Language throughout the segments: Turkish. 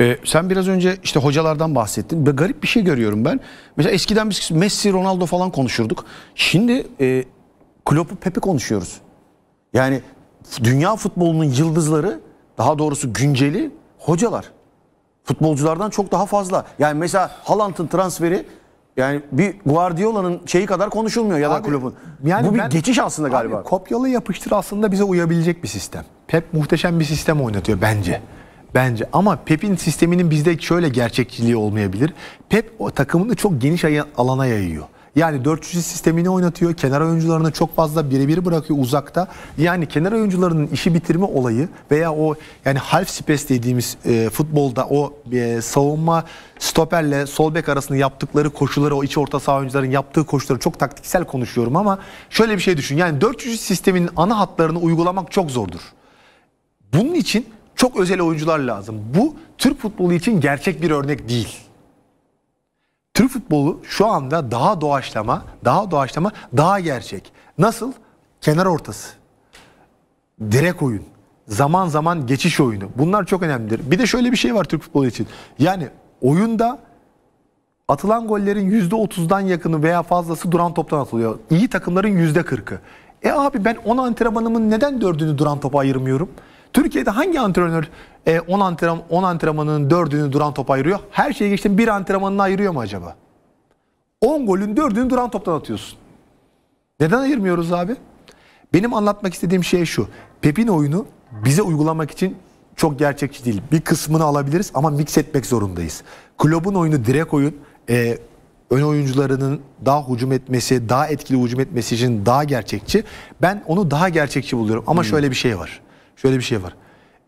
Ee, sen biraz önce işte hocalardan bahsettin. Bir garip bir şey görüyorum ben. Mesela eskiden biz Messi, Ronaldo falan konuşurduk. Şimdi e, Klopp'u, Pep'i konuşuyoruz. Yani dünya futbolunun yıldızları, daha doğrusu günceli hocalar. Futbolculardan çok daha fazla. Yani mesela Haaland'ın transferi yani bir Guardiola'nın şeyi kadar konuşulmuyor ya da kulübün. Yani Bu bir ben, geçiş aslında galiba. Abi, kopyalı yapıştır aslında bize uyabilecek bir sistem. Pep muhteşem bir sistem oynatıyor bence bence. Ama Pep'in sisteminin bizde şöyle gerçekçiliği olmayabilir. Pep o takımını çok geniş alana yayıyor. Yani 4-3 sistemini oynatıyor. Kenar oyuncularını çok fazla birebir bırakıyor uzakta. Yani kenar oyuncularının işi bitirme olayı veya o yani half space dediğimiz e, futbolda o e, savunma stoperle sol bek arasında yaptıkları koşuları o iç orta saha oyuncuların yaptığı koşuları çok taktiksel konuşuyorum ama şöyle bir şey düşün. Yani 4-3 sisteminin ana hatlarını uygulamak çok zordur. Bunun için çok özel oyuncular lazım. Bu Türk futbolu için gerçek bir örnek değil. Türk futbolu şu anda daha doğaçlama, daha doğaçlama, daha gerçek. Nasıl? Kenar ortası. Direk oyun. Zaman zaman geçiş oyunu. Bunlar çok önemlidir. Bir de şöyle bir şey var Türk futbolu için. Yani oyunda atılan gollerin %30'dan yakını veya fazlası duran toptan atılıyor. İyi takımların %40'ı. E abi ben 10 antrenmanımın neden dördünü duran topa ayırmıyorum? Türkiye'de hangi antrenör 10 e, antrenman, 10 antrenmanının 4'ünü duran top ayırıyor? Her şeyi geçtim bir antrenmanını ayırıyor mu acaba? 10 golün 4'ünü duran toptan atıyorsun. Neden ayırmıyoruz abi? Benim anlatmak istediğim şey şu. Pep'in oyunu bize uygulamak için çok gerçekçi değil. Bir kısmını alabiliriz ama mix etmek zorundayız. Kulübün oyunu direkt oyun, e, ön oyuncularının daha hücum etmesi, daha etkili hücum etmesi için daha gerçekçi. Ben onu daha gerçekçi buluyorum ama hmm. şöyle bir şey var şöyle bir şey var.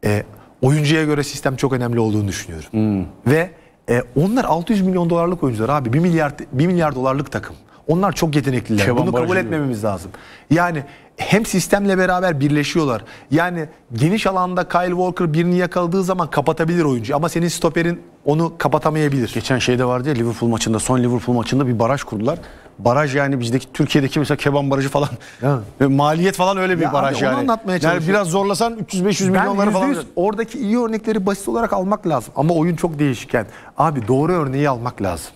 E, oyuncuya göre sistem çok önemli olduğunu düşünüyorum. Hmm. Ve e, onlar 600 milyon dolarlık oyuncular abi. 1 milyar 1 milyar dolarlık takım. Onlar çok yetenekliler. Kevan Bunu kabul etmememiz lazım. Yani hem sistemle beraber birleşiyorlar. Yani geniş alanda Kyle Walker birini yakaladığı zaman kapatabilir oyuncu ama senin stoperin onu kapatamayabilir. Geçen şeyde vardı ya Liverpool maçında son Liverpool maçında bir baraj kurdular baraj yani bizdeki Türkiye'deki mesela Keban Barajı falan yani. maliyet falan öyle bir ya baraj abi, yani. Onu anlatmaya Yani biraz zorlasan 300-500 milyonları falan. Oradaki iyi örnekleri basit olarak almak lazım ama oyun çok değişken. Abi doğru örneği almak lazım.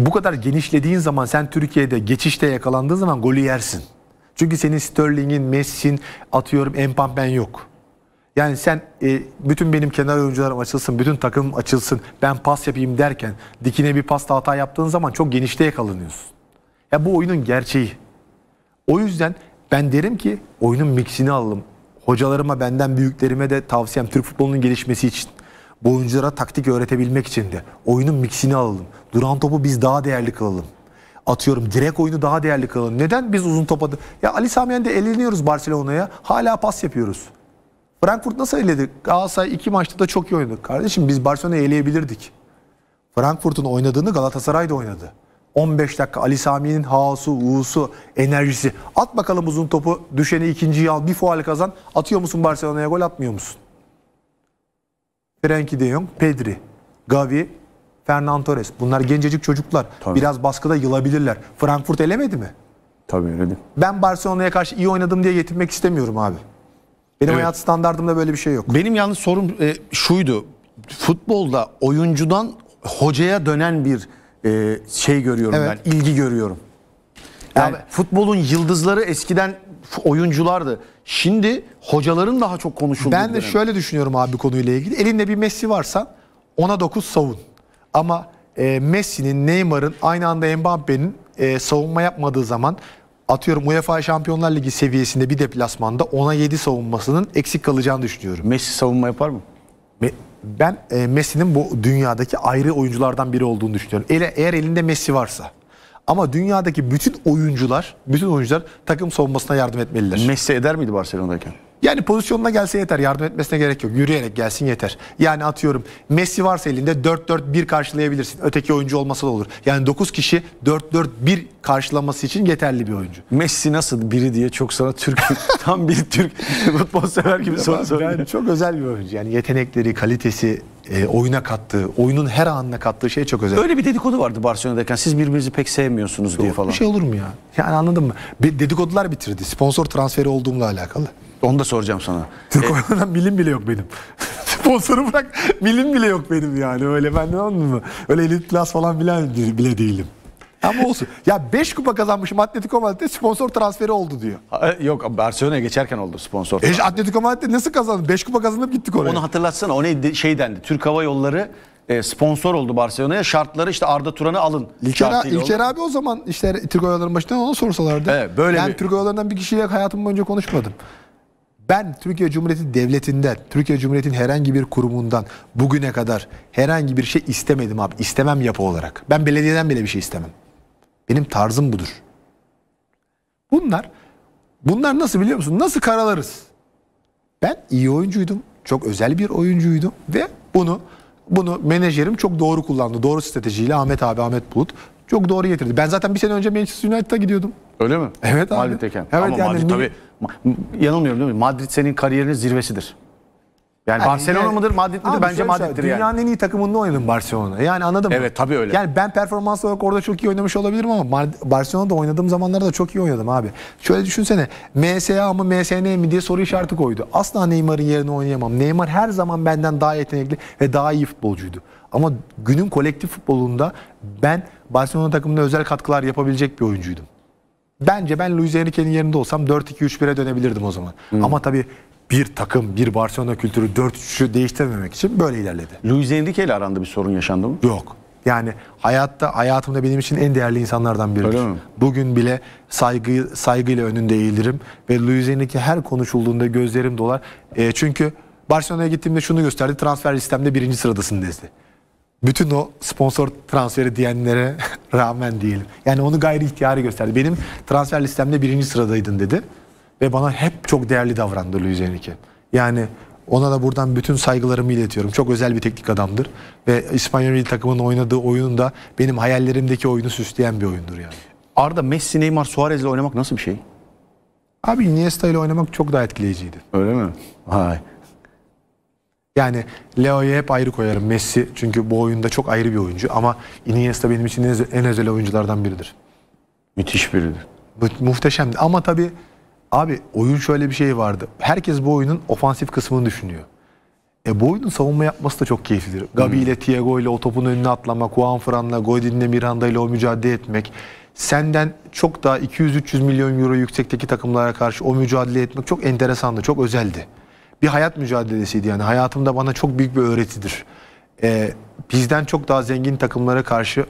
E, bu kadar genişlediğin zaman sen Türkiye'de geçişte yakalandığın zaman golü yersin. Çünkü senin Sterling'in, Messi'nin atıyorum Empampen yok. Yani sen e, bütün benim kenar oyuncularım açılsın, bütün takımım açılsın, ben pas yapayım derken dikine bir pasta hata yaptığın zaman çok genişte yakalanıyorsun. Ya bu oyunun gerçeği. O yüzden ben derim ki oyunun mixini alalım. Hocalarıma benden büyüklerime de tavsiyem Türk futbolunun gelişmesi için. Bu oyunculara taktik öğretebilmek için de oyunun mixini alalım. Duran topu biz daha değerli kılalım. Atıyorum direkt oyunu daha değerli kılalım. Neden biz uzun topa... Ya Ali Samiyen'de eliniyoruz Barcelona'ya. Hala pas yapıyoruz. Frankfurt nasıl eledi? Galatasaray iki maçta da çok iyi oynadı. Kardeşim biz Barcelona'yı eleyebilirdik. Frankfurt'un oynadığını Galatasaray da oynadı. 15 dakika Ali Sami'nin haası, uğusu, enerjisi. At bakalım uzun topu düşeni ikinciyi al bir fual kazan. Atıyor musun Barcelona'ya gol atmıyor musun? Frenkie de Jong, Pedri, Gavi, Fernand Torres. Bunlar gencecik çocuklar. Tabii. Biraz baskıda yılabilirler. Frankfurt elemedi mi? Tabii öyle Ben Barcelona'ya karşı iyi oynadım diye yetinmek istemiyorum abi. Benim evet. hayat standartımda böyle bir şey yok. Benim yalnız sorum e, şuydu. Futbolda oyuncudan hocaya dönen bir e, şey görüyorum evet. ben, ilgi görüyorum. Yani ya, futbolun yıldızları eskiden oyunculardı. Şimdi hocaların daha çok konuşulduğu Ben de dönem. şöyle düşünüyorum abi konuyla ilgili. Elinde bir Messi varsa ona 9 savun. Ama e, Messi'nin, Neymar'ın, aynı anda Mbappe'nin e, savunma yapmadığı zaman atıyorum UEFA Şampiyonlar Ligi seviyesinde bir deplasmanda ona 7 savunmasının eksik kalacağını düşünüyorum. Messi savunma yapar mı? Me ben e, Messi'nin bu dünyadaki ayrı oyunculardan biri olduğunu düşünüyorum. Ele, eğer elinde Messi varsa. Ama dünyadaki bütün oyuncular, bütün oyuncular takım savunmasına yardım etmeliler. Messi eder miydi Barcelona'dayken? Yani pozisyonuna gelse yeter. Yardım etmesine gerek yok. Yürüyerek gelsin yeter. Yani atıyorum Messi varsa elinde 4-4-1 karşılayabilirsin. Öteki oyuncu olmasa da olur. Yani 9 kişi 4-4-1 karşılaması için yeterli bir oyuncu. Messi nasıl biri diye çok sana Türk tam bir Türk futbol sever gibi soru soruyor. Yani çok özel bir oyuncu. Yani yetenekleri, kalitesi, e, oyuna kattığı, oyunun her anına kattığı şey çok özel. Öyle bir dedikodu vardı Barcelona'dayken. Siz birbirinizi pek sevmiyorsunuz diye falan. Bir şey olur mu ya? Yani anladın mı? Bir dedikodular bitirdi. Sponsor transferi olduğumla alakalı. Onu da soracağım sana. Türk e, oyunlarından bilim bile yok benim. Sponsoru bırak bilim bile yok benim yani öyle ben ne anladın mı? Öyle elit klas falan bilen bile değilim. Ama olsun. Ya 5 kupa kazanmışım Atletico Madrid'de sponsor transferi oldu diyor. E, yok Barcelona'ya geçerken oldu sponsor. E, Atletico Madrid'de nasıl kazandı? 5 kupa kazanıp gittik oraya. Onu hatırlatsana. O ne şey dendi. Türk Hava Yolları e, sponsor oldu Barcelona'ya. Şartları işte Arda Turan'ı alın. İlker, İlker abi o zaman işte Türk Hava Yolları'nın başından ona sorsalardı. Evet, böyle Yani bir... Türk Hava Yolları'ndan bir kişiyle hayatım boyunca konuşmadım. Ben Türkiye Cumhuriyeti Devleti'nden, Türkiye Cumhuriyeti'nin herhangi bir kurumundan bugüne kadar herhangi bir şey istemedim abi. İstemem yapı olarak. Ben belediyeden bile bir şey istemem. Benim tarzım budur. Bunlar bunlar nasıl biliyor musun? Nasıl karalarız? Ben iyi oyuncuydum. Çok özel bir oyuncuydum ve bunu bunu menajerim çok doğru kullandı. Doğru stratejiyle Ahmet abi, Ahmet Bulut çok doğru getirdi. Ben zaten bir sene önce Manchester United'a gidiyordum. Öyle mi? Evet abi. Mali Teken. Evet Ama yani Mali, tabii yanılmıyorum değil mi? Madrid senin kariyerinin zirvesidir. Yani, Barcelona yani, mıdır, Madrid midir? Bence şey Madrid'dir dünyanın yani. Dünyanın en iyi takımında oynadım Barcelona. Yani anladım. Evet tabii öyle. Yani ben performans olarak orada çok iyi oynamış olabilirim ama Barcelona'da oynadığım zamanlarda da çok iyi oynadım abi. Şöyle düşünsene. MSA ama MSN mi diye soru işareti koydu. Asla Neymar'ın yerine oynayamam. Neymar her zaman benden daha yetenekli ve daha iyi futbolcuydu. Ama günün kolektif futbolunda ben Barcelona takımında özel katkılar yapabilecek bir oyuncuydum. Bence ben Luis Enrique'nin yerinde olsam 4-2-3-1'e dönebilirdim o zaman. Hmm. Ama tabii bir takım, bir Barcelona kültürü 4-3'ü değiştirmemek için böyle ilerledi. Luis Enrique ile aranda bir sorun yaşandı mı? Yok. Yani hayatta hayatımda benim için en değerli insanlardan biridir. Öyle mi? Bugün bile saygı saygıyla önünde eğilirim ve Luis Enrique her konuşulduğunda gözlerim dolar. E, çünkü Barcelona'ya gittiğimde şunu gösterdi. Transfer listemde birinci sıradasın dedi bütün o sponsor transferi diyenlere rağmen diyelim. Yani onu gayri ihtiyarı gösterdi. Benim transfer listemde birinci sıradaydın dedi. Ve bana hep çok değerli davrandı Luis Enrique. Yani ona da buradan bütün saygılarımı iletiyorum. Çok özel bir teknik adamdır. Ve İspanyol milli takımının oynadığı oyun da benim hayallerimdeki oyunu süsleyen bir oyundur yani. Arda Messi, Neymar, Suarez ile oynamak nasıl bir şey? Abi Iniesta ile oynamak çok daha etkileyiciydi. Öyle mi? Hay. Yani Leo'yu hep ayrı koyarım. Messi çünkü bu oyunda çok ayrı bir oyuncu ama Iniesta benim için en özel oyunculardan biridir. Müthiş biridir. Bu, muhteşemdi ama tabii abi oyun şöyle bir şey vardı. Herkes bu oyunun ofansif kısmını düşünüyor. E bu oyunun savunma yapması da çok keyiflidir. Hmm. Gabi hmm. ile Thiago ile o topun önüne atlama, Juan Fran'la, Godin'le Miranda ile o mücadele etmek. Senden çok daha 200-300 milyon euro yüksekteki takımlara karşı o mücadele etmek çok enteresandı, çok özeldi bir hayat mücadelesiydi. Yani hayatımda bana çok büyük bir öğretidir. Ee, bizden çok daha zengin takımlara karşı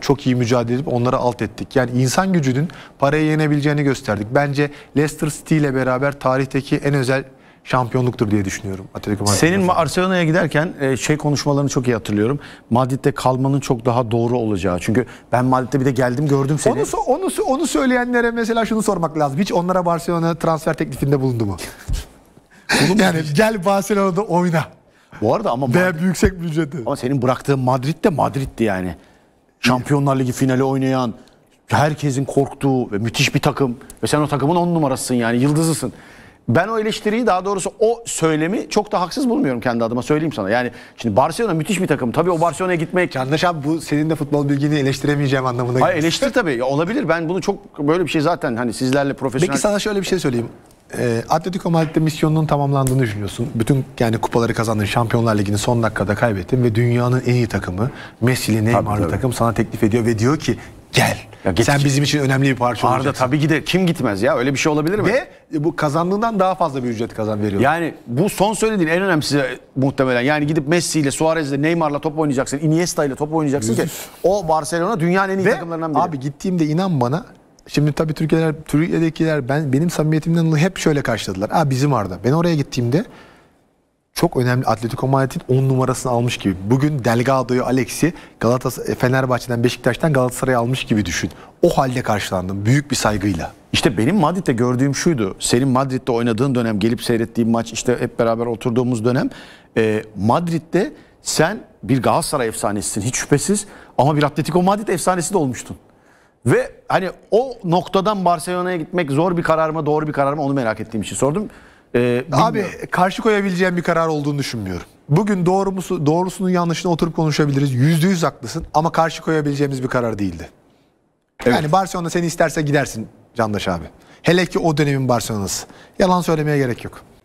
çok iyi mücadele edip onları alt ettik. Yani insan gücünün paraya yenebileceğini gösterdik. Bence Leicester City ile beraber tarihteki en özel şampiyonluktur diye düşünüyorum. Atletico Madrid Senin Barcelona'ya giderken e, şey konuşmalarını çok iyi hatırlıyorum. Madrid'de kalmanın çok daha doğru olacağı. Çünkü ben Madrid'de bir de geldim gördüm seni. Onu, onu, onu söyleyenlere mesela şunu sormak lazım. Hiç onlara Barcelona transfer teklifinde bulundu mu? yani gel Barcelona'da oyna. Bu arada ama Veya yüksek bir Ama senin bıraktığın Madrid de Madrid'di yani. Şampiyonlar Ligi finali oynayan, herkesin korktuğu ve müthiş bir takım. Ve sen o takımın on numarasısın yani yıldızısın. Ben o eleştiriyi daha doğrusu o söylemi çok da haksız bulmuyorum kendi adıma söyleyeyim sana. Yani şimdi Barcelona müthiş bir takım. Tabii o Barcelona'ya gitmek... Yanlış abi bu senin de futbol bilgini eleştiremeyeceğim anlamına geliyor. Hayır eleştir tabii. olabilir. Ben bunu çok böyle bir şey zaten hani sizlerle profesyonel... Peki sana şöyle bir şey söyleyeyim e, Atletico Madrid'de misyonunun tamamlandığını düşünüyorsun. Bütün yani kupaları kazandın. Şampiyonlar Ligi'ni son dakikada kaybettin ve dünyanın en iyi takımı Messi'li Neymar'lı takım sana teklif ediyor ve diyor ki gel. Ya git Sen bizim için önemli bir parça Arda olacaksın. tabii gider. Kim gitmez ya? Öyle bir şey olabilir mi? Ve e, bu kazandığından daha fazla bir ücret kazan veriyor. Yani bu son söylediğin en önemlisi muhtemelen. Yani gidip Messi ile Suarez ile Neymar'la top oynayacaksın. Iniesta ile top oynayacaksın ki o Barcelona dünyanın en iyi Ve, takımlarından biri. Abi gittiğimde inan bana Şimdi tabii Türkiye'ler, Türkiye'dekiler ben benim samimiyetimden hep şöyle karşıladılar. Aa bizim vardı. Ben oraya gittiğimde çok önemli Atletico Madrid 10 numarasını almış gibi. Bugün Delgado'yu, Alex'i Galatasaray e, Fenerbahçe'den, Beşiktaş'tan Galatasaray'a almış gibi düşün. O halde karşılandım büyük bir saygıyla. İşte benim Madrid'de gördüğüm şuydu. Senin Madrid'de oynadığın dönem, gelip seyrettiğim maç, işte hep beraber oturduğumuz dönem. E, Madrid'de sen bir Galatasaray efsanesisin hiç şüphesiz ama bir Atletico Madrid efsanesi de olmuştun. Ve hani o noktadan Barcelona'ya gitmek zor bir karar mı doğru bir karar mı onu merak ettiğim için sordum. Ee, Abi karşı koyabileceğim bir karar olduğunu düşünmüyorum. Bugün doğru doğrusu, doğrusunun yanlışını oturup konuşabiliriz. Yüzde yüz haklısın ama karşı koyabileceğimiz bir karar değildi. Evet. Yani Barcelona seni isterse gidersin Candaş abi. Hele ki o dönemin Barcelona'sı. Yalan söylemeye gerek yok.